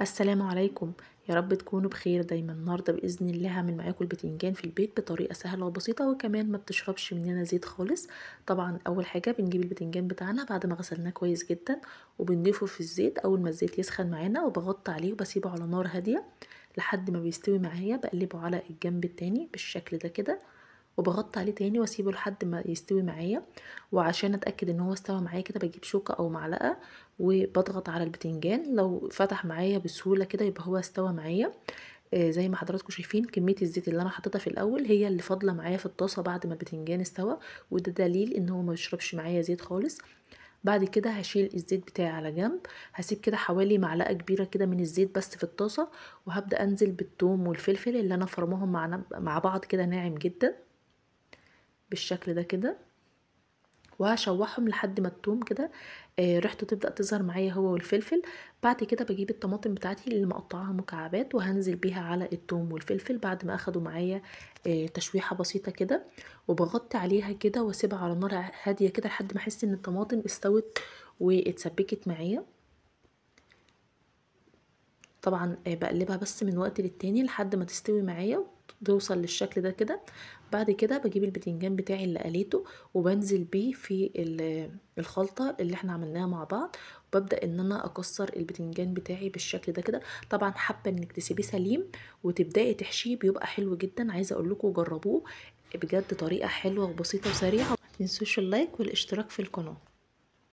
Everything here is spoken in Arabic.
السلام عليكم يا رب تكونوا بخير دايما النهارده باذن الله هعمل معاكم البتنجان في البيت بطريقه سهله وبسيطه وكمان ما بتشربش مننا زيت خالص طبعا اول حاجه بنجيب البتنجان بتاعنا بعد ما غسلناه كويس جدا وبنضيفه في الزيت اول ما الزيت يسخن معانا وبغطي عليه وبسيبه على نار هاديه لحد ما بيستوي معايا بقلبه على الجنب التاني بالشكل ده كده وبغطي عليه تاني واسيبه لحد ما يستوي معايا وعشان اتاكد ان هو استوى معايا كده بجيب شوكه او معلقه وبضغط على البتنجان لو فتح معايا بسهوله كده يبقى هو استوى معايا آه، زي ما حضراتكم شايفين كميه الزيت اللي انا حطيتها في الاول هي اللي فاضله معايا في الطاسه بعد ما البتنجان استوى وده دليل ان هو ما بيشربش معايا زيت خالص بعد كده هشيل الزيت بتاعي على جنب هسيب كده حوالي معلقه كبيره كده من الزيت بس في الطاسه وهبدا انزل بالثوم والفلفل اللي انا فرماهم مع, مع بعض كده ناعم جدا بالشكل ده كده وهشوحهم لحد ما التوم كده آه، ريحته تبدا تظهر معايا هو والفلفل بعد كده بجيب الطماطم بتاعتي اللي مقطعاها مكعبات وهنزل بيها على التوم والفلفل بعد ما اخدوا معايا آه، تشويحه بسيطه كده وبغطي عليها كده واسيبها على نار هاديه كده لحد ما احس ان الطماطم استوت واتسبكت معايا طبعا آه، بقلبها بس من وقت للتاني لحد ما تستوي معايا توصل للشكل ده كده بعد كده بجيب البتنجان بتاعي اللي قليته وبنزل بيه في الخلطه اللي احنا عملناها مع بعض وببدا ان انا اكسر البتنجان بتاعي بالشكل ده كده طبعا حابه انك تسيبيه سليم وتبداي تحشيه بيبقى حلو جدا عايزه اقول لكم جربوه بجد طريقه حلوه وبسيطه وسريعه ما تنسوش اللايك والاشتراك في القناه